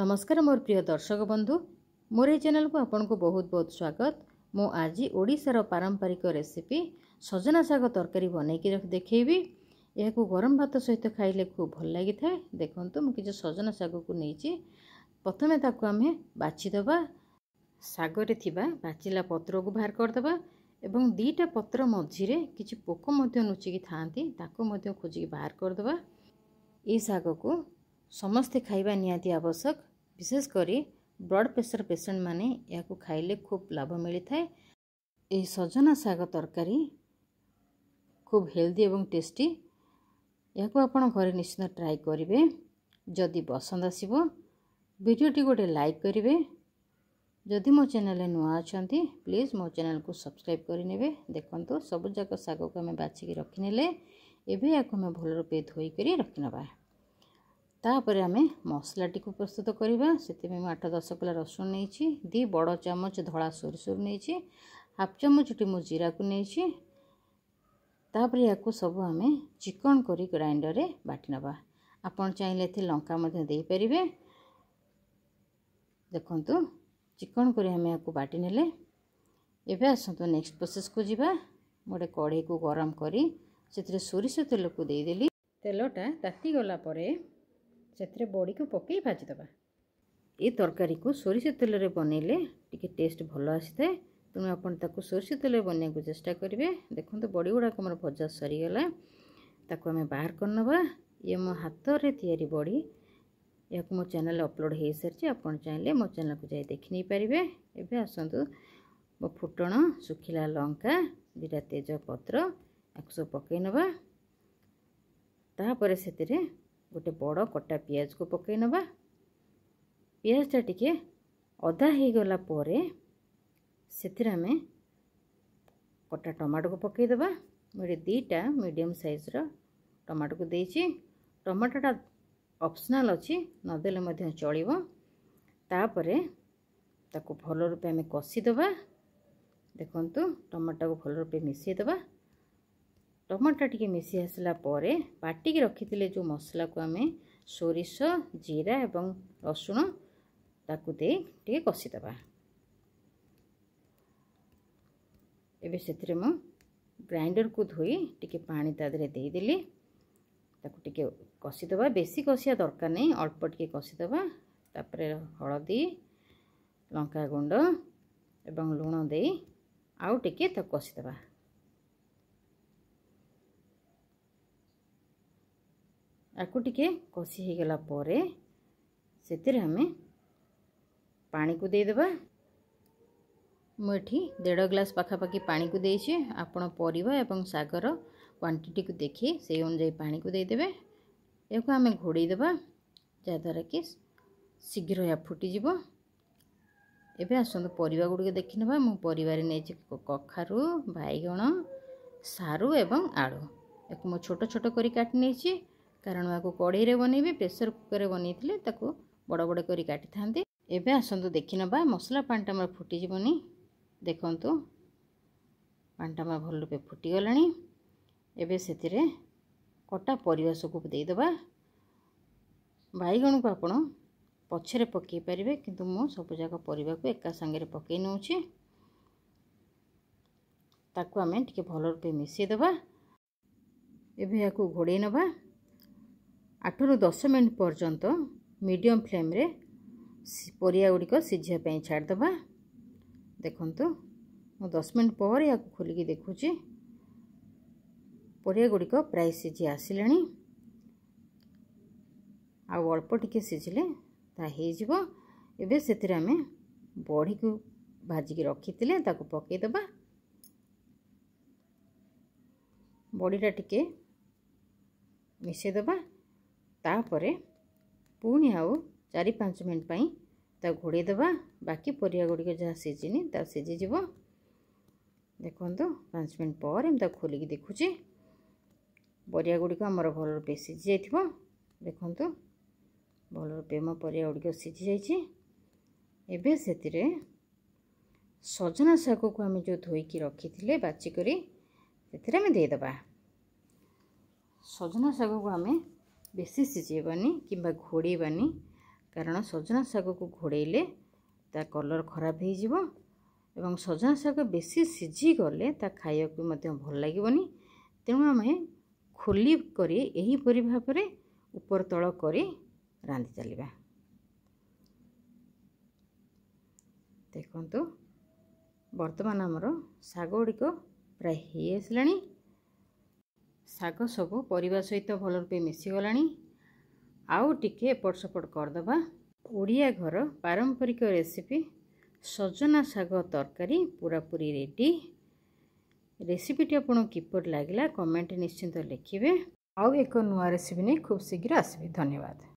ନମସ୍କାର ମୋର ପ୍ରିୟ ଦର୍ଶକ ବନ୍ଧୁ ମୋର ଏଇ ଚ୍ୟାନେଲକୁ ଆପଣଙ୍କୁ ବହୁତ ବହୁତ ସ୍ୱାଗତ ମୁଁ ଆଜି ଓଡ଼ିଶାର ପାରମ୍ପରିକ ରେସିପି ସଜନା ଶାଗ ତରକାରୀ ବନେଇକି ଦେଖେଇବି ଏହାକୁ ଗରମ ଭାତ ସହିତ ଖାଇଲେ ଖୁବ୍ ଭଲ ଲାଗିଥାଏ ଦେଖନ୍ତୁ ମୁଁ କିଛି ସଜନା ଶାଗକୁ ନେଇଛି ପ୍ରଥମେ ତାକୁ ଆମେ ବାଛିଦେବା ଶାଗରେ ଥିବା ବାଛିଲା ପତ୍ରକୁ ବାହାର କରିଦେବା ଏବଂ ଦୁଇଟା ପତ୍ର ମଝିରେ କିଛି ପୋକ ମଧ୍ୟ ଲୁଚିକି ଥାଆନ୍ତି ତାକୁ ମଧ୍ୟ ଖୋଜିକି ବାହାର କରିଦେବା ଏ ଶାଗକୁ ସମସ୍ତେ ଖାଇବା ନିହାତି ଆବଶ୍ୟକ विशेषकर ब्लड प्रेसर पेसेंट मैंने खाइले खूब लाभ मिलता है सजना शाग तरकारी खूब हेल्दी एवं टेस्टी या आपड़ घर निश्चित ट्राए करेंगे जदि पसंद आसो भिडटी गोटे लाइक करेंगे जदि मो चेल नुआ अच्छा प्लीज मो चेल को सब्सक्राइब करे देखो देखूँ सबुजाक शाग को आम बाछिक रखने लगे या भल रूपे धोकर रखने ତାପରେ ଆମେ ମସଲାଟିକୁ ପ୍ରସ୍ତୁତ କରିବା ସେଥିପାଇଁ ମୁଁ ଆଠ ଦଶ କିଲୋ ରସୁଣ ନେଇଛି ଦୁଇ ବଡ଼ ଚାମଚ ଧଳା ସୋରିଷ ନେଇଛି ହାଫ୍ ଚାମଚଟି ମୁଁ ଜିରାକୁ ନେଇଛି ତାପରେ ଏହାକୁ ସବୁ ଆମେ ଚିକଣ କରି ଗ୍ରାଇଣ୍ଡରରେ ବାଟି ନେବା ଆପଣ ଚାହିଁଲେ ଏଥିରେ ଲଙ୍କା ମଧ୍ୟ ଦେଇପାରିବେ ଦେଖନ୍ତୁ ଚିକଣ କରି ଆମେ ଏହାକୁ ବାଟି ନେଲେ ଏବେ ଆସନ୍ତୁ ନେକ୍ସଟ ପ୍ରୋସେସ୍କୁ ଯିବା ମୁଁ ଗୋଟେ କଢ଼େଇକୁ ଗରମ କରି ସେଥିରେ ସୋରିଷ ତେଲକୁ ଦେଇଦେଲି ତେଲଟା ତାତିଗଲା ପରେ ସେଥିରେ ବଡ଼ିକୁ ପକାଇ ଭାଜିଦେବା ଏ ତରକାରୀକୁ ସୋରିଷ ତେଲରେ ବନେଇଲେ ଟିକେ ଟେଷ୍ଟ ଭଲ ଆସିଥାଏ ତେଣୁ ଆପଣ ତାକୁ ସୋରିଷ ତେଲରେ ବନେଇବାକୁ ଚେଷ୍ଟା କରିବେ ଦେଖନ୍ତୁ ବଡ଼ିଗୁଡ଼ାକ ମୋର ଭଜା ସରିଗଲା ତାକୁ ଆମେ ବାହାର କରିନେବା ଇଏ ମୋ ହାତରେ ତିଆରି ବଡ଼ି ଏହାକୁ ମୋ ଚ୍ୟାନେଲ୍ ଅପଲୋଡ଼୍ ହୋଇସାରିଛି ଆପଣ ଚାହିଁଲେ ମୋ ଚ୍ୟାନେଲ୍କୁ ଯାଇ ପାରିବେ ଏବେ ଆସନ୍ତୁ ମୋ ଫୁଟଣ ଶୁଖିଲା ଲଙ୍କା ଦୁଇଟା ତେଜପତ୍ର ଏହାକୁ ସବୁ ପକାଇ ନେବା ତାପରେ ସେଥିରେ ଗୋଟେ ବଡ଼ କଟା ପିଆଜକୁ ପକାଇ ନେବା ପିଆଜଟା ଟିକିଏ ଅଦା ହୋଇଗଲା ପରେ ସେଥିରେ ଆମେ କଟା ଟମାଟୋକୁ ପକାଇଦେବା ମୁଁ ଏଠି ଦୁଇଟା ମିଡ଼ିୟମ୍ ସାଇଜ୍ର ଟମାଟୋକୁ ଦେଇଛି ଟମାଟୋଟା ଅପସନାଲ୍ ଅଛି ନଦେଲେ ମଧ୍ୟ ଚଳିବ ତାପରେ ତାକୁ ଭଲ ରୂପେ ଆମେ କଷିଦେବା ଦେଖନ୍ତୁ ଟମାଟୋକୁ ଭଲ ରୂପେ ମିଶାଇଦେବା ଟମାଟୋ ଟିକେ ମିଶି ଆସିଲା ପରେ ବାଟିକି ରଖିଥିଲେ ଯେଉଁ ମସଲାକୁ ଆମେ ସୋରିଷ ଜିରା ଏବଂ ରସୁଣ ତାକୁ ଦେଇ ଟିକେ କଷିଦେବା ଏବେ ସେଥିରେ ମୁଁ ଗ୍ରାଇଣ୍ଡରକୁ ଧୋଇ ଟିକେ ପାଣି ତା ଦେହରେ ଦେଇଦେଲି ତାକୁ ଟିକେ କଷିଦେବା ବେଶୀ କଷିବା ଦରକାର ନାହିଁ ଅଳ୍ପ ଟିକେ କଷିଦେବା ତାପରେ ହଳଦୀ ଲଙ୍କା ଗୁଣ୍ଡ ଏବଂ ଲୁଣ ଦେଇ ଆଉ ଟିକେ ତାକୁ କଷିଦେବା ତାକୁ ଟିକେ କଷି ହୋଇଗଲା ପରେ ସେଥିରେ ଆମେ ପାଣିକୁ ଦେଇଦେବା ମୁଁ ଏଠି ଦେଢ଼ ଗ୍ଲାସ୍ ପାଖାପାଖି ପାଣିକୁ ଦେଇଛି ଆପଣ ପରିବା ଏବଂ ଶାଗର କ୍ୱାଣ୍ଟିଟିକୁ ଦେଖି ସେଇ ଅନୁଯାୟୀ ପାଣିକୁ ଦେଇଦେବେ ଏହାକୁ ଆମେ ଘୋଡ଼େଇ ଦେବା ଯାହାଦ୍ୱାରା କି ଶୀଘ୍ର ଏହା ଫୁଟିଯିବ ଏବେ ଆସନ୍ତୁ ପରିବା ଗୁଡ଼ିକ ଦେଖିନେବା ମୁଁ ପରିବାରେ ନେଇଛି କଖାରୁ ବାଇଗଣ ସାରୁ ଏବଂ ଆଳୁ ଏହାକୁ ମୁଁ ଛୋଟ ଛୋଟ କରି କାଟି ନେଇଛି କାରଣ ଆକୁ କଡ଼େଇରେ ବନେଇବି ପ୍ରେସର୍ କୁକର୍ରେ ବନେଇଥିଲେ ତାକୁ ବଡ଼ ବଡ଼ କରି କାଟିଥାନ୍ତି ଏବେ ଆସନ୍ତୁ ଦେଖିନେବା ମସଲା ପାଣିଟା ମୋର ଫୁଟିଯିବନି ଦେଖନ୍ତୁ ପାଣିଟା ମୋର ଭଲ ରୂପେ ଫୁଟିଗଲାଣି ଏବେ ସେଥିରେ କଟା ପରିବା ସବୁ ଦେଇଦେବା ବାଇଗଣକୁ ଆପଣ ପଛରେ ପକାଇ ପାରିବେ କିନ୍ତୁ ମୁଁ ସବୁଯାକ ପରିବାକୁ ଏକା ସାଙ୍ଗରେ ପକାଇ ନେଉଛି ତାକୁ ଆମେ ଟିକେ ଭଲ ରୂପେ ମିଶାଇ ଦେବା ଏବେ ଏହାକୁ ଘୋଡ଼େଇ ନେବା ଆଠରୁ ଦଶ ମିନିଟ୍ ପର୍ଯ୍ୟନ୍ତ ମିଡ଼ିୟମ୍ ଫ୍ଲେମ୍ରେ ପରିବା ଗୁଡ଼ିକ ସିଝିବା ପାଇଁ ଛାଡ଼ିଦେବା ଦେଖନ୍ତୁ ମୁଁ ଦଶ ମିନିଟ୍ ପରେ ଏହାକୁ ଖୋଲିକି ଦେଖୁଛି ପରିବା ଗୁଡ଼ିକ ପ୍ରାୟ ସିଝି ଆସିଲାଣି ଆଉ ଅଳ୍ପ ଟିକେ ସିଝିଲେ ତାହା ହେଇଯିବ ଏବେ ସେଥିରେ ଆମେ ବଢ଼ିକୁ ଭାଜିକି ରଖିଥିଲେ ତାକୁ ପକାଇଦେବା ବଡ଼ିଟା ଟିକେ ମିଶାଇଦେବା ତାପରେ ପୁଣି ଆଉ ଚାରି ପାଞ୍ଚ ମିନିଟ୍ ପାଇଁ ତାକୁ ଘୋଡ଼େଇ ଦେବା ବାକି ପରିବା ଗୁଡ଼ିକ ଯାହା ସିଝିନି ତା ସିଝିଯିବ ଦେଖନ୍ତୁ ପାଞ୍ଚ ମିନିଟ୍ ପରେ ମୁଁ ତାକୁ ଖୋଲିକି ଦେଖୁଛି ପରିବା ଗୁଡ଼ିକ ଆମର ଭଲ ରୂପେ ସିଝି ଯାଇଥିବ ଦେଖନ୍ତୁ ଭଲ ରୂପେ ମୋ ପରିବା ଗୁଡ଼ିକ ସିଝି ଯାଇଛି ଏବେ ସେଥିରେ ସଜନା ଶାଗକୁ ଆମେ ଯେଉଁ ଧୋଇକି ରଖିଥିଲେ ବାଛି କରି ସେଥିରେ ଆମେ ଦେଇଦେବା ସଜନା ଶାଗକୁ ଆମେ ବେଶୀ ସିଝେଇବାନି କିମ୍ବା ଘୋଡ଼େଇବାନି କାରଣ ସଜନା ଶାଗକୁ ଘୋଡ଼େଇଲେ ତା କଲର୍ ଖରାପ ହୋଇଯିବ ଏବଂ ସଜନା ଶାଗ ବେଶୀ ସିଝିଗଲେ ତା ଖାଇବାକୁ ମଧ୍ୟ ଭଲ ଲାଗିବନି ତେଣୁ ଆମେ ଖୋଲି କରି ଏହିପରି ଭାବରେ ଉପର ତଳ କରି ରାନ୍ଧି ଚାଲିବା ଦେଖନ୍ତୁ ବର୍ତ୍ତମାନ ଆମର ଶାଗ ଗୁଡ଼ିକ ପ୍ରାୟ ହୋଇଆସିଲାଣି ଶାଗ ସବୁ ପରିବା ସହିତ ଭଲ ରୂପେ ମିଶିଗଲାଣି ଆଉ ଟିକେ ଏପଟ ସେପଟ କରିଦେବା ଓଡ଼ିଆ ଘର ପାରମ୍ପରିକ ରେସିପି ସଜନା ଶାଗ ତରକାରୀ ପୁରାପୁରି ରେଡ଼ି ରେସିପିଟି ଆପଣଙ୍କୁ କିପରି ଲାଗିଲା କମେଣ୍ଟ ନିଶ୍ଚିନ୍ତ ଲେଖିବେ ଆଉ ଏକ ନୂଆ ରେସିପି ନେଇ ଖୁବ୍ ଶୀଘ୍ର ଆସିବି ଧନ୍ୟବାଦ